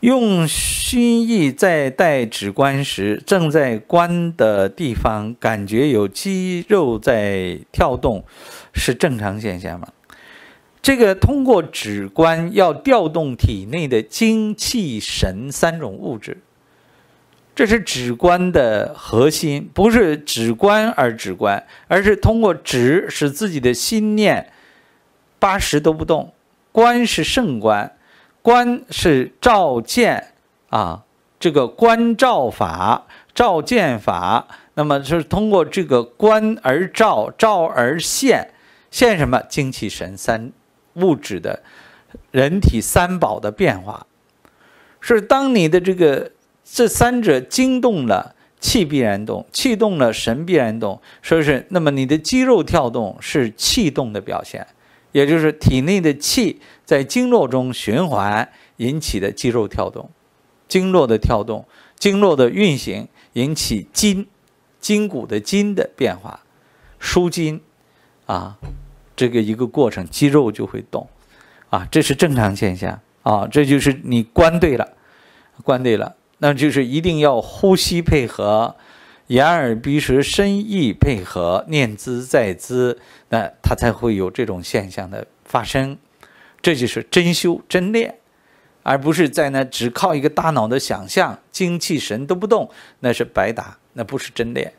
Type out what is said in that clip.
用心意在带指关时，正在关的地方感觉有肌肉在跳动，是正常现象吗？这个通过指关要调动体内的精气神三种物质，这是指关的核心，不是指关而指关，而是通过指使自己的心念八十都不动，关是圣关。观是照见啊，这个观照法、照见法，那么是通过这个观而照，照而现，现什么？精气神三物质的人体三宝的变化，是当你的这个这三者惊动了，气必然动，气动了神必然动，说是那么你的肌肉跳动是气动的表现。也就是体内的气在经络中循环引起的肌肉跳动，经络的跳动，经络的运行引起筋、筋骨的筋的变化，舒筋啊，这个一个过程，肌肉就会动啊，这是正常现象啊，这就是你关对了，关对了，那就是一定要呼吸配合。眼耳鼻舌身意配合，念兹在兹，那它才会有这种现象的发生。这就是真修真练，而不是在那只靠一个大脑的想象，精气神都不动，那是白打，那不是真练。